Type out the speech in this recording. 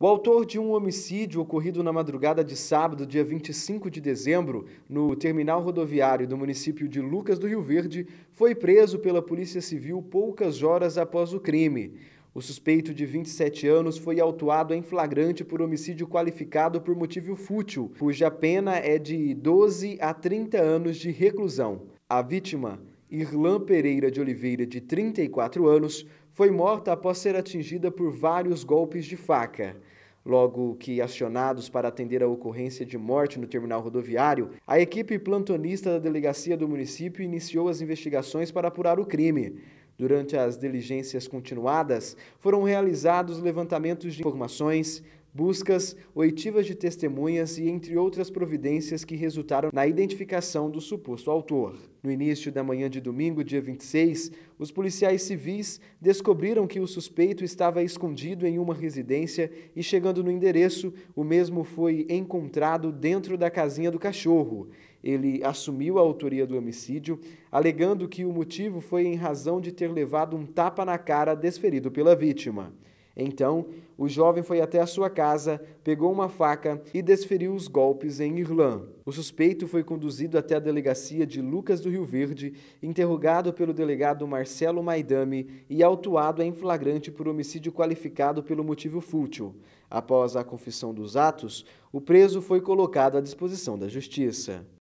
O autor de um homicídio ocorrido na madrugada de sábado, dia 25 de dezembro, no terminal rodoviário do município de Lucas do Rio Verde, foi preso pela Polícia Civil poucas horas após o crime. O suspeito de 27 anos foi autuado em flagrante por homicídio qualificado por motivo fútil, cuja pena é de 12 a 30 anos de reclusão. A vítima Irlã Pereira de Oliveira, de 34 anos, foi morta após ser atingida por vários golpes de faca. Logo que acionados para atender a ocorrência de morte no terminal rodoviário, a equipe plantonista da delegacia do município iniciou as investigações para apurar o crime. Durante as diligências continuadas, foram realizados levantamentos de informações, buscas, oitivas de testemunhas e entre outras providências que resultaram na identificação do suposto autor. No início da manhã de domingo, dia 26, os policiais civis descobriram que o suspeito estava escondido em uma residência e, chegando no endereço, o mesmo foi encontrado dentro da casinha do cachorro. Ele assumiu a autoria do homicídio, alegando que o motivo foi em razão de ter levado um tapa na cara desferido pela vítima. Então, o jovem foi até a sua casa, pegou uma faca e desferiu os golpes em Irlã. O suspeito foi conduzido até a delegacia de Lucas do Rio Verde, interrogado pelo delegado Marcelo Maidame e autuado em flagrante por homicídio qualificado pelo motivo fútil. Após a confissão dos atos, o preso foi colocado à disposição da justiça.